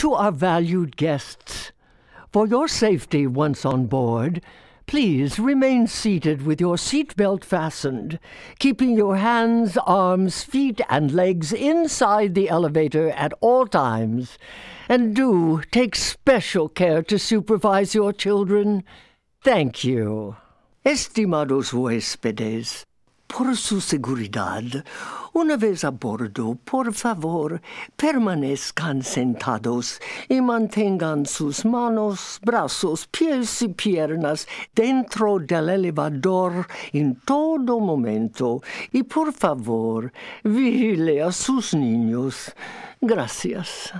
To our valued guests, for your safety once on board, please remain seated with your seatbelt fastened, keeping your hands, arms, feet, and legs inside the elevator at all times. And do take special care to supervise your children. Thank you. Estimados huéspedes, Por su seguridad, una vez a bordo, por favor, permanezcan sentados y mantengan sus manos, brazos, pies y piernas dentro del elevador en todo momento. Y por favor, vigile a sus niños. Gracias.